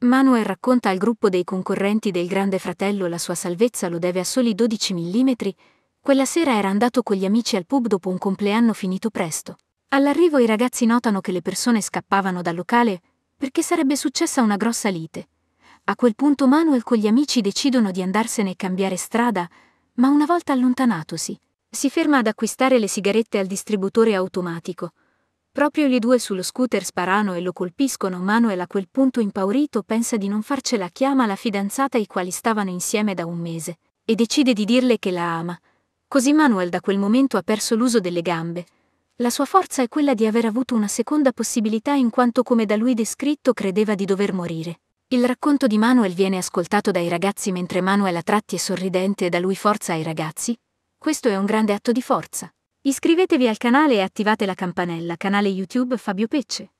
Manuel racconta al gruppo dei concorrenti del Grande Fratello la sua salvezza lo deve a soli 12 mm. Quella sera era andato con gli amici al pub dopo un compleanno finito presto. All'arrivo i ragazzi notano che le persone scappavano dal locale perché sarebbe successa una grossa lite. A quel punto Manuel con gli amici decidono di andarsene e cambiare strada, ma una volta allontanatosi, si ferma ad acquistare le sigarette al distributore automatico. Proprio gli due sullo scooter sparano e lo colpiscono. Manuel a quel punto impaurito pensa di non farcela, chiama la fidanzata i quali stavano insieme da un mese, e decide di dirle che la ama. Così Manuel da quel momento ha perso l'uso delle gambe. La sua forza è quella di aver avuto una seconda possibilità in quanto come da lui descritto credeva di dover morire. Il racconto di Manuel viene ascoltato dai ragazzi mentre Manuel a tratti è sorridente e da lui forza ai ragazzi. Questo è un grande atto di forza. Iscrivetevi al canale e attivate la campanella, canale YouTube Fabio Pecce.